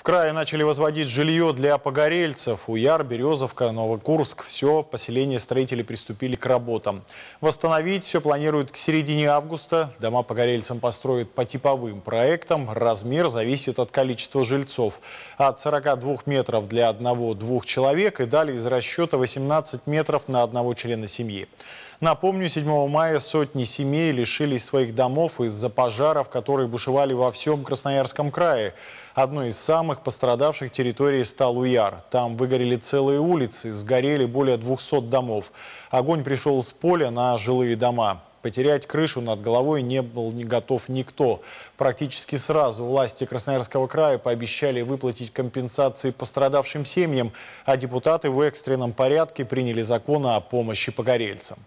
В крае начали возводить жилье для погорельцев. Уяр, Березовка, Новокурск – все поселения строители приступили к работам. Восстановить все планируют к середине августа. Дома погорельцам построят по типовым проектам. Размер зависит от количества жильцов. От 42 метров для одного-двух человек и далее из расчета 18 метров на одного члена семьи. Напомню, 7 мая сотни семей лишились своих домов из-за пожаров, которые бушевали во всем Красноярском крае. Одной из самых пострадавших территорий стал Уяр. Там выгорели целые улицы, сгорели более 200 домов. Огонь пришел с поля на жилые дома. Потерять крышу над головой не был готов никто. Практически сразу власти Красноярского края пообещали выплатить компенсации пострадавшим семьям, а депутаты в экстренном порядке приняли закон о помощи погорельцам.